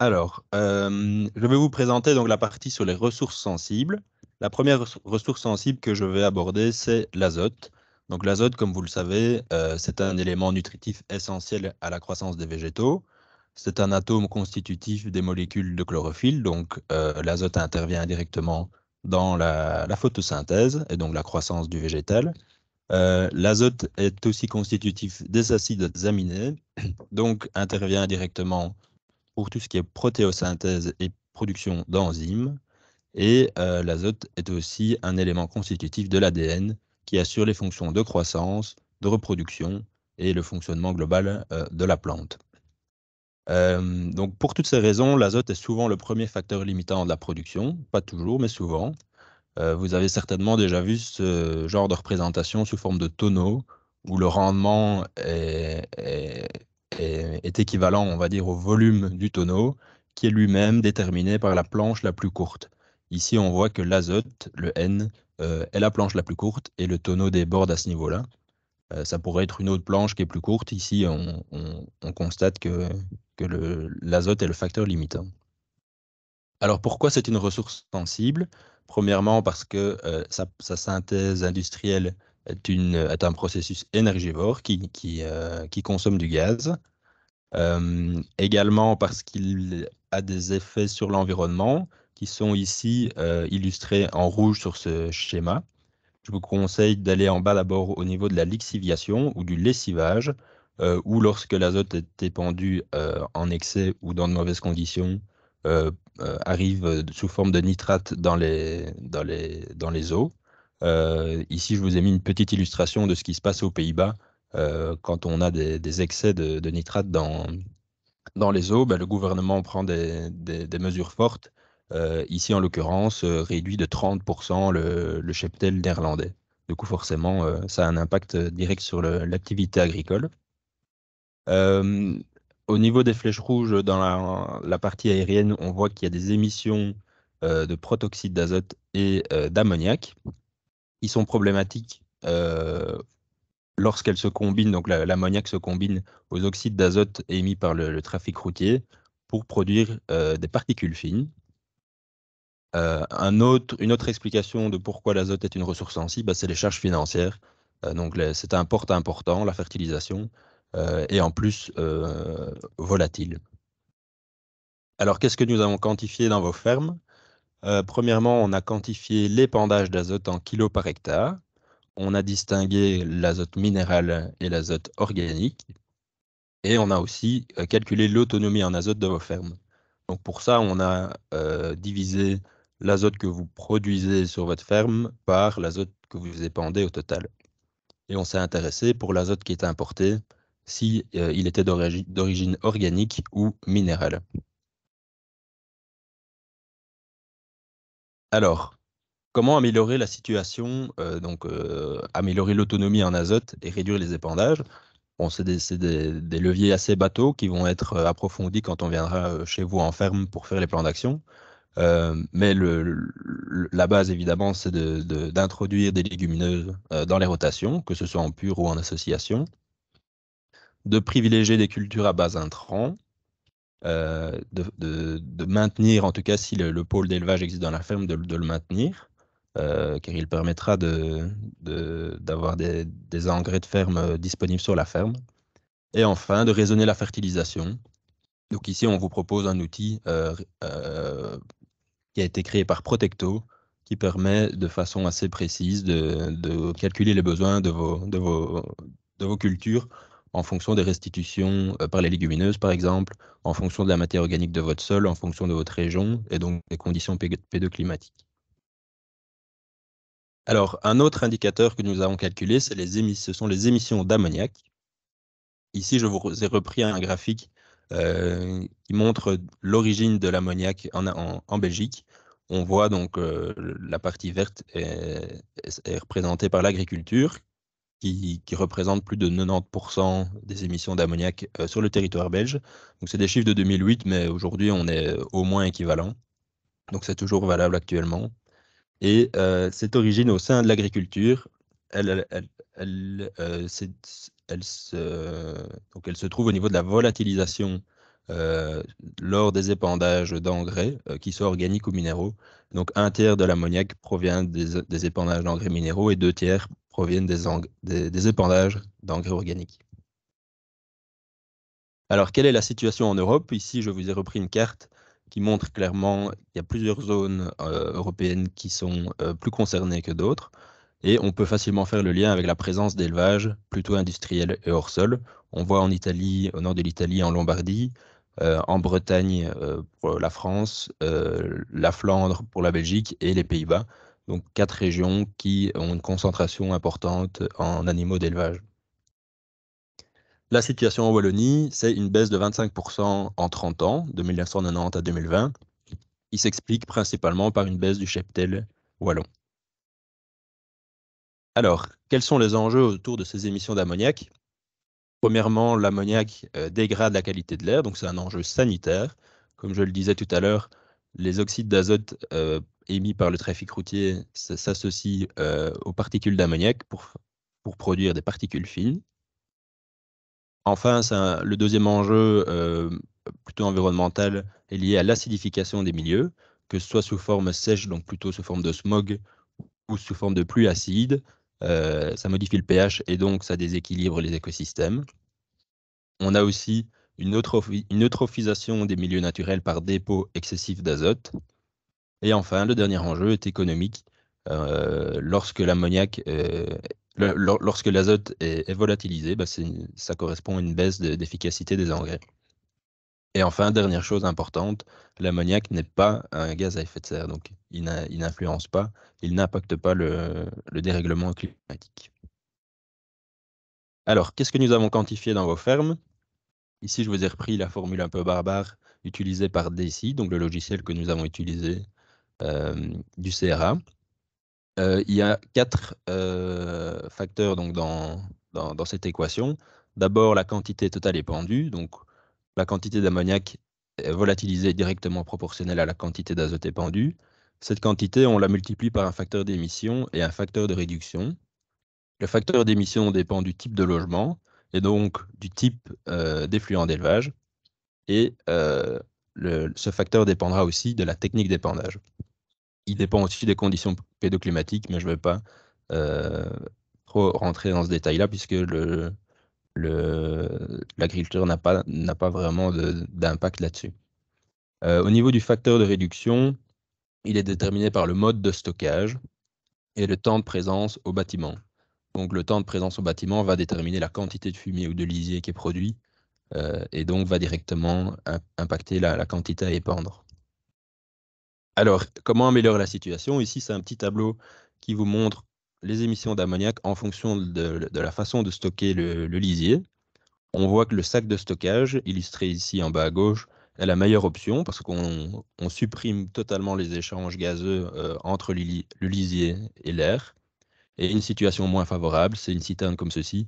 Alors, euh, je vais vous présenter donc la partie sur les ressources sensibles. La première ressource sensible que je vais aborder, c'est l'azote. Donc l'azote, comme vous le savez, euh, c'est un élément nutritif essentiel à la croissance des végétaux. C'est un atome constitutif des molécules de chlorophylle, donc euh, l'azote intervient directement dans la, photosynthèse et donc la croissance du végétal. l'azote est aussi constitutif des acides aminés, donc intervient directement pour tout ce qui est protéosynthèse et production d'enzymes. Et euh, l'azote est aussi un élément constitutif de l'ADN qui assure les fonctions de croissance, de reproduction et le fonctionnement global euh, de la plante. Euh, donc pour toutes ces raisons, l'azote est souvent le premier facteur limitant de la production, pas toujours, mais souvent. vous avez certainement déjà vu ce genre de représentation sous forme de tonneaux où le rendement est, est est, équivalent, on va dire, au volume du tonneau, qui est lui-même déterminé par la planche la plus courte. Ici, on voit que l'azote, le N, euh, est la planche la plus courte et le tonneau déborde à ce niveau-là. Euh, ça pourrait être une autre planche qui est plus courte. Ici, on, constate que, que l'azote est le facteur limitant. Alors pourquoi c'est une ressource sensible Premièrement parce que euh, sa, synthèse industrielle euh, est, un processus énergivore qui, euh, consomme du gaz. Euh, également parce qu'il a des effets sur l'environnement qui sont ici illustrés en rouge sur ce schéma. Je vous conseille d'aller en bas d'abord au niveau de la lixiviation ou du lessivage, euh, ou lorsque l'azote est épandu en excès ou dans de mauvaises conditions, arrive sous forme de nitrate dans dans les eaux. Euh, ici, je vous ai mis une petite illustration de ce qui se passe aux Pays-Bas euh, quand on a des, excès de, de, nitrate dans, dans les eaux. Ben, le gouvernement prend des, des, mesures fortes. Euh, ici, en l'occurrence, réduit de 30% le, cheptel néerlandais. Du coup, forcément, ça a un impact direct sur l'activité agricole. au niveau des flèches rouges, dans la, partie aérienne, on voit qu'il y a des émissions de protoxyde d'azote et d'ammoniac ils sont problématiques euh, lorsqu'elles se combinent, donc l'ammoniaque se combine aux oxydes d'azote émis par le, trafic routier pour produire euh, des particules fines. Euh, un autre, une autre explication de pourquoi l'azote est une ressource sensible, c'est les charges financières. donc c'est un porte important, la fertilisation, et en plus volatile. Alors qu'est-ce que nous avons quantifié dans vos fermes euh, premièrement, on a quantifié l'épandage d'azote en kilos par hectare. On a distingué l'azote minéral et l'azote organique. Et on a aussi euh, calculé l'autonomie en azote de vos fermes. Donc pour ça, on a euh, divisé l'azote que vous produisez sur votre ferme par l'azote que vous épandez au total. Et on s'est intéressé pour l'azote qui est importé, si était d'origine organique ou minérale. Alors, comment améliorer la situation, euh, donc euh, améliorer l'autonomie en azote et réduire les épandages On c'est des, leviers assez bateaux qui vont être euh, approfondis quand on viendra chez vous en ferme pour faire les plans d'action. mais la base, évidemment, c'est d'introduire des légumineuses dans les rotations, que ce soit en pur ou en association, de privilégier des cultures à base intrants, euh, de, maintenir, en tout cas si le, pôle d'élevage existe dans la ferme, de, le maintenir, euh, car il permettra d'avoir des, engrais de ferme euh, disponibles sur la ferme. Et enfin, de raisonner la fertilisation. Donc ici, on vous propose un outil qui a été créé par Protecto, qui permet de façon assez précise de, calculer les besoins de vos cultures en fonction des restitutions euh, par les légumineuses, par exemple, en fonction de la matière organique de votre sol, en fonction de votre région et donc des conditions pédoclimatiques. Alors, un autre indicateur que nous avons calculé, les ce sont les émissions d'ammoniac. Ici, je vous ai repris un graphique euh, qui montre l'origine de l'ammoniac en, Belgique. On voit donc euh, la partie verte est représentée par l'agriculture, qui, représente plus de 90% des émissions d'ammoniac euh, sur le territoire belge. Donc c'est des chiffres de 2008, mais aujourd'hui on est euh, au moins équivalent. Donc c'est toujours valable actuellement. Et euh, cette origine au sein de l'agriculture, elle, elle, se, elle se trouve au niveau de la volatilisation lors des épandages d'engrais, qu'ils soient organiques ou minéraux. Donc un tiers de l'ammoniac provient des, des épandages d'engrais minéraux et deux tiers proviennent des, épandages d'engrais organiques. Alors, quelle est la situation en Europe Ici, je vous ai repris une carte qui montre clairement qu'il y a plusieurs zones euh, européennes qui sont euh, plus concernées que d'autres. Et on peut facilement faire le lien avec la présence d'élevages plutôt industriels et hors sol. On voit en Italie, au nord de l'Italie, en Lombardie, euh, en Bretagne pour la France, la Flandre pour la Belgique et les Pays-Bas, donc quatre régions qui ont une concentration importante en animaux d'élevage. La situation en Wallonie, c'est une baisse de 25% en 30 ans, de 1990 à 2020. Il s'explique principalement par une baisse du cheptel wallon. Alors, quels sont les enjeux autour de ces émissions d'ammoniac Premièrement, l'ammoniac euh, dégrade la qualité de l'air, donc c'est un enjeu sanitaire. Comme je le disais tout à l'heure, les oxydes d'azote euh, émis par le trafic routier s'associe euh, aux particules d'ammoniac pour, pour produire des particules fines. Enfin, le deuxième enjeu, euh, plutôt environnemental, est lié à l'acidification des milieux, que ce soit sous forme sèche, donc plutôt sous forme de smog, ou sous forme de pluie acide. Euh, ça modifie le pH et donc ça déséquilibre les écosystèmes. On a aussi une, eutrophisation des milieux naturels par dépôt excessif d'azote, et enfin, le dernier enjeu est économique. Euh, lorsque euh, lorsque l'azote est, volatilisé, bah, ça correspond à une baisse d'efficacité des engrais. Et enfin, dernière chose importante, l'ammoniac n'est pas un gaz à effet de serre, donc il n'influence pas, il n'impacte pas le, le, dérèglement climatique. Alors, qu'est-ce que nous avons quantifié dans vos fermes Ici, je vous ai repris la formule un peu barbare utilisée par DECI, donc le logiciel que nous avons utilisé du CRA. il y a quatre facteurs donc, dans, cette équation. D'abord, la quantité totale épandue, donc la quantité d'ammoniac est volatilisée directement proportionnelle à la quantité d'azote épandue. Cette quantité, on la multiplie par un facteur d'émission et un facteur de réduction. Le facteur d'émission dépend du type de logement et donc du type d'effluent d'élevage. Et ce facteur dépendra aussi de la technique d'épandage il dépend aussi des conditions pédoclimatiques, mais je ne vais pas euh, trop rentrer dans ce détail-là, puisque l'agriculture n'a pas, vraiment d'impact là-dessus. Euh, au niveau du facteur de réduction, il est déterminé par le mode de stockage et le temps de présence au bâtiment. Donc le temps de présence au bâtiment va déterminer la quantité de fumier ou de lisier qui est produit euh, et donc va directement impacter la, la quantité à épandre. Alors, comment améliorer la situation Ici, c'est un petit tableau qui vous montre les émissions d'ammoniac en fonction de, la façon de stocker le, lisier. On voit que le sac de stockage, illustré ici en bas à gauche, est la meilleure option parce qu'on supprime totalement les échanges gazeux euh, entre le, lisier et l'air. Et une situation moins favorable, c'est une citane comme ceci,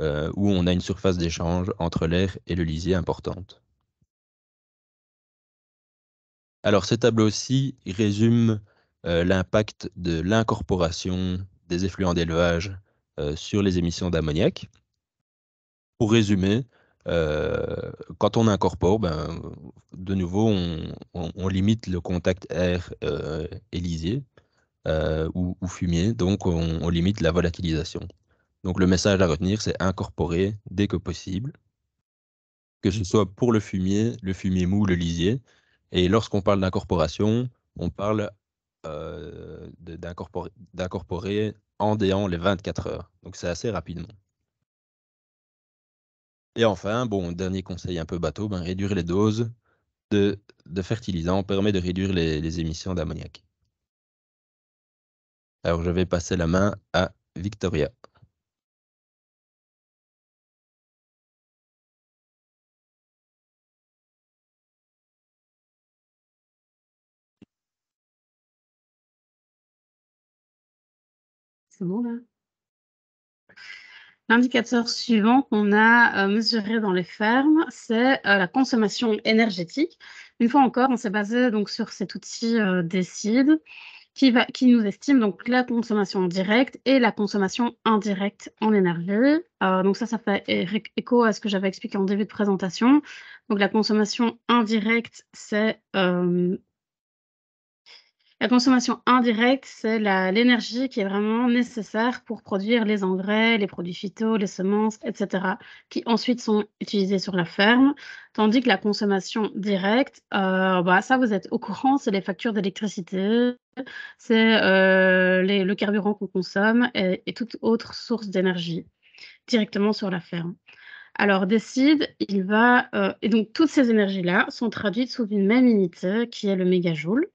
euh, où on a une surface d'échange entre l'air et le lisier importante. Alors, ce tableau-ci résume euh, l'impact de l'incorporation des effluents d'élevage euh, sur les émissions d'ammoniac. Pour résumer, euh, quand on incorpore, ben, de nouveau, on, limite le contact air et ou, ou, fumier, donc on, on, limite la volatilisation. Donc le message à retenir, c'est incorporer dès que possible, que ce mmh. soit pour le fumier, le fumier mou, le lisier, et lorsqu'on parle d'incorporation, on parle euh, d'incorporer en déant les 24 heures. Donc c'est assez rapidement. Et enfin, bon, dernier conseil un peu bateau, ben, réduire les doses de, fertilisants permet de réduire les, les émissions d'ammoniac. Alors je vais passer la main à Victoria. L'indicateur suivant qu'on a euh, mesuré dans les fermes, c'est euh, la consommation énergétique. Une fois encore, on s'est basé donc sur cet outil décide euh, qui, va, qui nous estime donc la consommation directe et la consommation indirecte en énergie. donc ça, ça fait écho à ce que j'avais expliqué en début de présentation. Donc la consommation indirecte, c'est la consommation indirecte, c'est l'énergie qui est vraiment nécessaire pour produire les engrais, les produits phyto, les semences, etc., qui ensuite sont utilisés sur la ferme. Tandis que la consommation directe, euh, bah, ça vous êtes au courant, c'est les factures d'électricité, c'est euh, le carburant qu'on consomme et, toute autre source d'énergie directement sur la ferme. Alors, décide, il va. Euh, et donc, toutes ces énergies-là sont traduites sous une même unité qui est le mégajoule.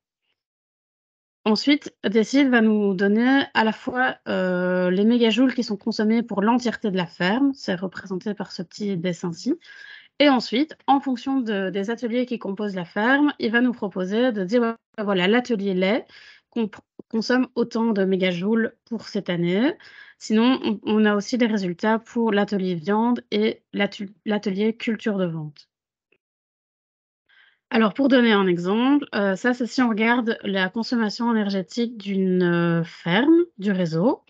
Ensuite, Décide va nous donner à la fois euh, les mégajoules qui sont consommés pour l'entièreté de la ferme, c'est représenté par ce petit dessin-ci, et ensuite, en fonction des ateliers qui composent la ferme, il va nous proposer de dire, bah, bah, voilà, l'atelier lait consomme autant de mégajoules pour cette année. Sinon, on a aussi des résultats pour l'atelier viande et l'atelier culture de vente. Alors, pour donner un exemple, euh, ça, c'est si on regarde la consommation énergétique d'une euh, ferme, du réseau.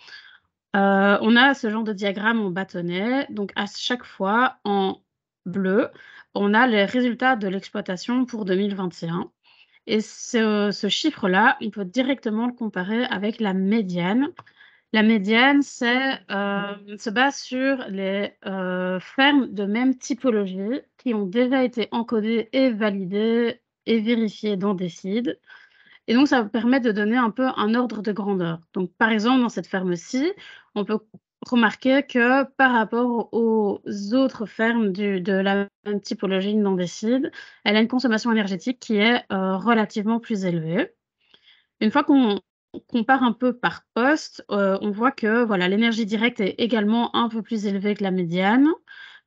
Euh, on a ce genre de diagramme en bâtonnet. Donc, à chaque fois, en bleu, on a les résultats de l'exploitation pour 2021. Et ce, chiffre-là, on peut directement le comparer avec la médiane. La médiane c'est se base sur les fermes de même typologie qui ont déjà été encodées et validées et vérifiées dans des Et donc, ça permet de donner un peu un ordre de grandeur. Donc, par exemple, dans cette ferme-ci, on peut remarquer que par rapport aux autres fermes de la même typologie dans DECID, elle a une consommation énergétique qui est euh, relativement plus élevée. Une fois qu'on compare un peu par poste, euh, on voit que voilà l'énergie directe est également un peu plus élevée que la médiane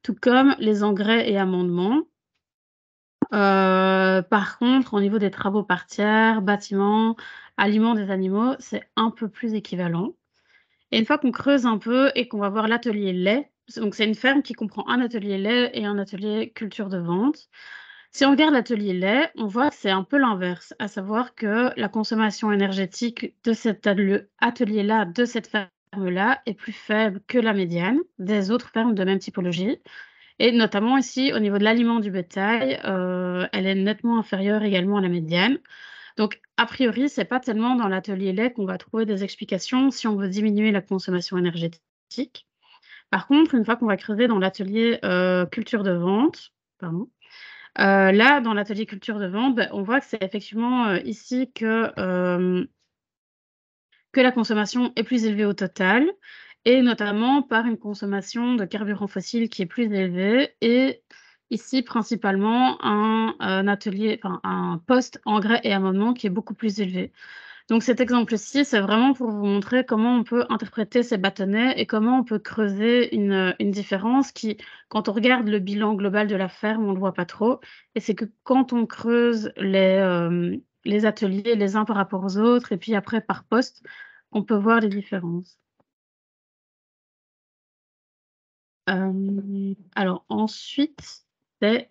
tout comme les engrais et amendements. Euh, par contre, au niveau des travaux tiers, bâtiments, aliments des animaux, c'est un peu plus équivalent. Et une fois qu'on creuse un peu et qu'on va voir l'atelier lait, donc c'est une ferme qui comprend un atelier lait et un atelier culture de vente. Si on regarde l'atelier lait, on voit que c'est un peu l'inverse, à savoir que la consommation énergétique de cet atelier-là, de cette ferme, euh, là est plus faible que la médiane des autres fermes de même typologie. Et notamment ici, au niveau de l'aliment du bétail, euh, elle est nettement inférieure également à la médiane. Donc, a priori, c'est pas tellement dans l'atelier lait qu'on va trouver des explications si on veut diminuer la consommation énergétique. Par contre, une fois qu'on va creuser dans l'atelier euh, culture de vente, pardon, là, dans l'atelier culture de vente, ben, on voit que c'est effectivement ici que que la consommation est plus élevée au total, et notamment par une consommation de carburant fossile qui est plus élevée, et ici principalement un, euh, atelier, enfin, un poste engrais et amendement qui est beaucoup plus élevé. Donc cet exemple-ci, c'est vraiment pour vous montrer comment on peut interpréter ces bâtonnets et comment on peut creuser une, différence qui, quand on regarde le bilan global de la ferme, on ne le voit pas trop. Et c'est que quand on creuse les, euh, les ateliers les uns par rapport aux autres, et puis après par poste, on peut voir les différences. Euh, alors ensuite, c'est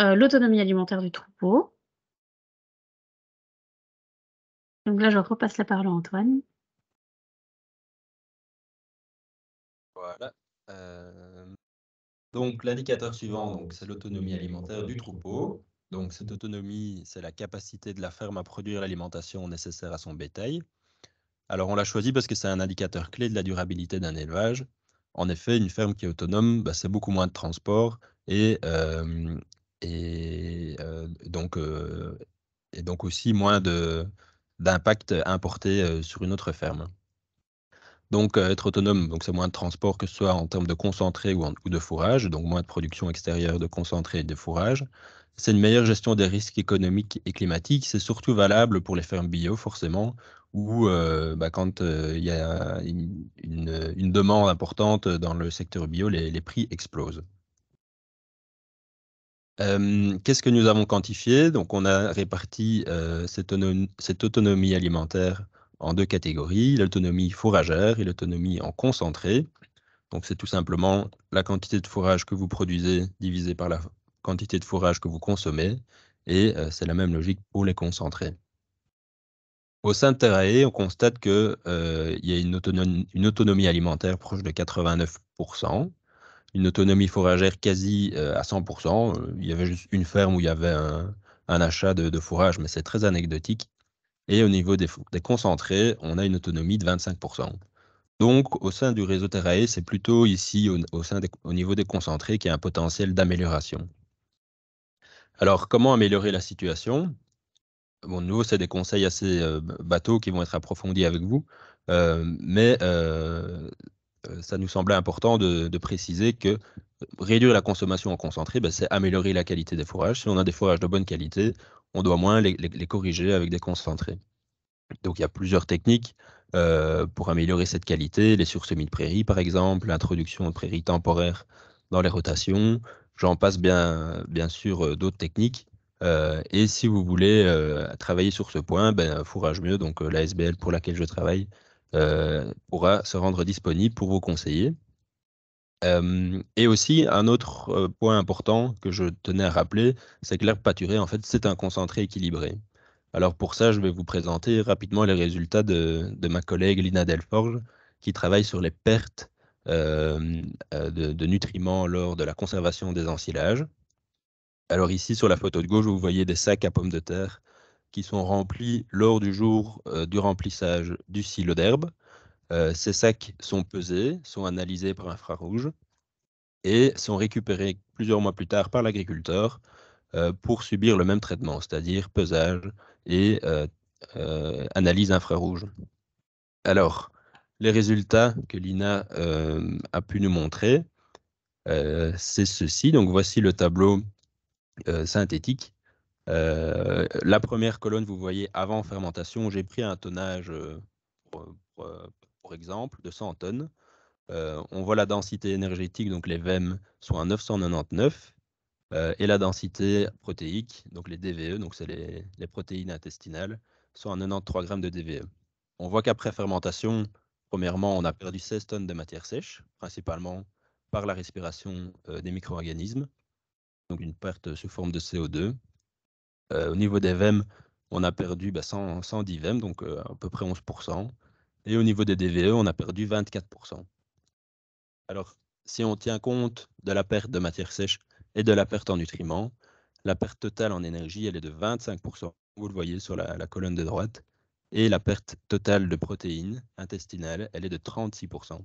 euh, l'autonomie alimentaire du troupeau. Donc là, je repasse la parole à Antoine. Voilà. Euh, donc l'indicateur suivant, c'est l'autonomie alimentaire du troupeau. Donc cette mmh. autonomie, c'est la capacité de la ferme à produire l'alimentation nécessaire à son bétail. Alors on l'a choisi parce que c'est un indicateur clé de la durabilité d'un élevage. En effet, une ferme qui est autonome, bah, c'est beaucoup moins de transport et, donc, aussi moins d'impact importé sur une autre ferme. Donc être autonome, c'est moins de transport que ce soit en termes de concentré ou, ou, de fourrage, donc moins de production extérieure de concentré et de fourrage c'est une meilleure gestion des risques économiques et climatiques. C'est surtout valable pour les fermes bio, forcément, où euh, bah, quand euh, il y a une, demande importante dans le secteur bio, les, prix explosent. Euh, qu'est-ce que nous avons quantifié Donc, on a réparti cette, autonomie alimentaire en deux catégories, l'autonomie fourragère et l'autonomie en concentré. Donc, c'est tout simplement la quantité de fourrage que vous produisez divisée par la quantité de fourrage que vous consommez, et euh, c'est la même logique pour les concentrés. Au sein de Terrae, on constate qu'il euh, y a une autonomie, alimentaire proche de 89%, une autonomie fourragère quasi euh, à 100%. Il y avait juste une ferme où il y avait un, achat de, fourrage, mais c'est très anecdotique. Et au niveau des, concentrés, on a une autonomie de 25%. Donc, au sein du réseau Terrae, c'est plutôt ici, au niveau des concentrés, qu'il y a un potentiel d'amélioration. Alors, comment améliorer la situation Bon, nous c'est des conseils assez bateaux qui vont être approfondis avec vous, mais ça nous semblait important de, préciser que réduire la consommation en concentré, ben, c'est améliorer la qualité des fourrages. Si on a des fourrages de bonne qualité, on doit moins les, les corriger avec des concentrés. Donc, il y a plusieurs techniques pour améliorer cette qualité, les sursemis de prairies, par exemple, l'introduction de prairies temporaires dans les rotations, J'en passe bien, bien sûr euh, d'autres techniques. Euh, et si vous voulez euh, travailler sur ce point, ben, Fourrage Mieux, donc la SBL pour laquelle je travaille, pourra se rendre disponible pour vous conseiller. et aussi, un autre point important que je tenais à rappeler, c'est que l'herbe pâturée, en fait, c'est un concentré équilibré. Alors pour ça, je vais vous présenter rapidement les résultats de ma collègue Lina Delforge, qui travaille sur les pertes euh, euh, de, nutriments lors de la conservation des ensilages. Alors ici, sur la photo de gauche, vous voyez des sacs à pommes de terre qui sont remplis lors du jour euh, du remplissage du silo d'herbe. ces sacs sont pesés, sont analysés par infrarouge et sont récupérés plusieurs mois plus tard par l'agriculteur pour subir le même traitement, c'est-à-dire pesage et analyse infrarouge. Alors, les résultats que l'INA euh, a pu nous montrer, euh, c'est ceci. Donc voici le tableau euh, synthétique. la première colonne, vous voyez, avant fermentation, j'ai pris un tonnage, pour, exemple, de 100 tonnes. on voit la densité énergétique, donc les VEM, sont à 999, et la densité protéique, donc les DVE, donc c'est les, les, protéines intestinales, sont à 93 grammes de DVE. On voit qu'après fermentation, Premièrement, on a perdu 16 tonnes de matière sèche, principalement par la respiration euh, des micro-organismes, donc une perte sous forme de CO2. Euh, au niveau des VEM, on a perdu 110 bah, VEM, donc euh, à peu près 11%. Et au niveau des DVE, on a perdu 24%. Alors, si on tient compte de la perte de matière sèche et de la perte en nutriments, la perte totale en énergie, elle est de 25%. Vous le voyez sur la colonne de droite. Et la perte totale de protéines intestinales, elle est de 36%.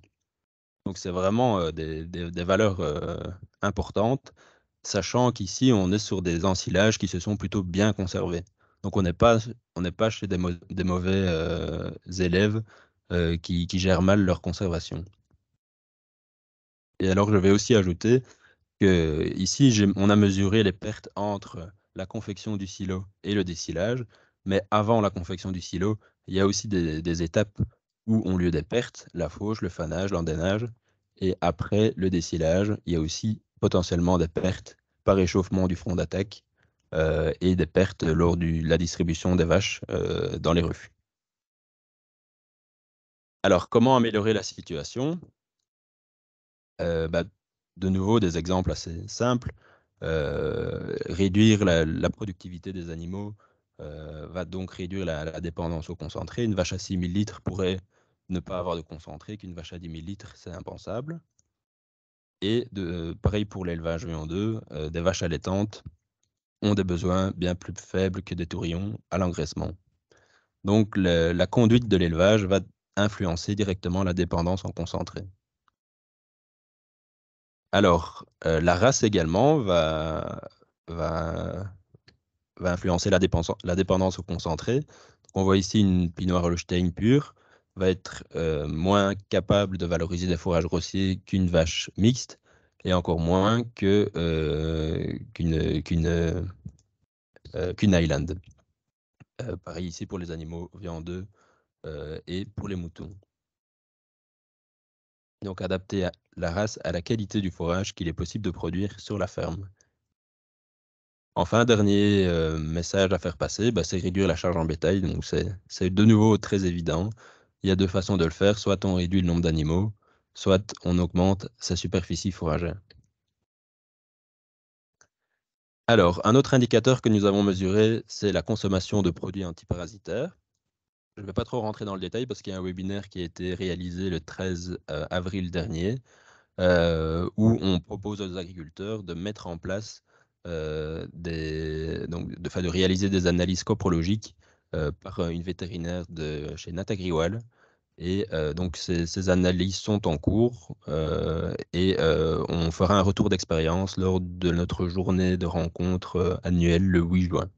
Donc c'est vraiment euh, des, valeurs euh, importantes, sachant qu'ici, on est sur des ensilages qui se sont plutôt bien conservés. Donc on n'est pas, chez des, mauvais euh, élèves qui, gèrent mal leur conservation. Et alors je vais aussi ajouter que ici, on a mesuré les pertes entre la confection du silo et le dessilage, mais avant la confection du silo, il y a aussi des, étapes où ont lieu des pertes, la fauche, le fanage, l'endainage, et après le dessilage, il y a aussi potentiellement des pertes par échauffement du front d'attaque euh, et des pertes lors de la distribution des vaches euh, dans les rues. Alors, comment améliorer la situation euh, bah, De nouveau, des exemples assez simples. réduire la, la productivité des animaux euh, va donc réduire la, dépendance au concentré. Une vache à 000 litres pourrait ne pas avoir de concentré, qu'une vache à 10 000 litres, c'est impensable. Et de, euh, pareil pour l'élevage en deux euh, des vaches allaitantes ont des besoins bien plus faibles que des tourillons à l'engraissement. Donc la conduite de l'élevage va influencer directement la dépendance en concentré. Alors, la race également va va influencer la, dépendance au concentré. on voit ici une Pinot Holstein pure va être euh, moins capable de valoriser des fourrages grossiers qu'une vache mixte et encore moins euh, qu'une euh, island. pareil ici pour les animaux viandeux et pour les moutons. Donc adapter la race à la qualité du fourrage qu'il est possible de produire sur la ferme. Enfin, dernier euh, message à faire passer, bah, c'est réduire la charge en bétail. Donc c'est de nouveau très évident. Il y a deux façons de le faire. Soit on réduit le nombre d'animaux, soit on augmente sa superficie fourragère. Alors, un autre indicateur que nous avons mesuré, c'est la consommation de produits antiparasitaires. Je ne vais pas trop rentrer dans le détail parce qu'il y a un webinaire qui a été réalisé le 13 euh, avril dernier euh, où on propose aux agriculteurs de mettre en place euh, de donc, de, réaliser des analyses coprologiques euh, par une vétérinaire de chez Natagriwal. Et euh, donc, ces, analyses sont en cours et on fera un retour d'expérience lors de notre journée de rencontre annuelle le 8 juin.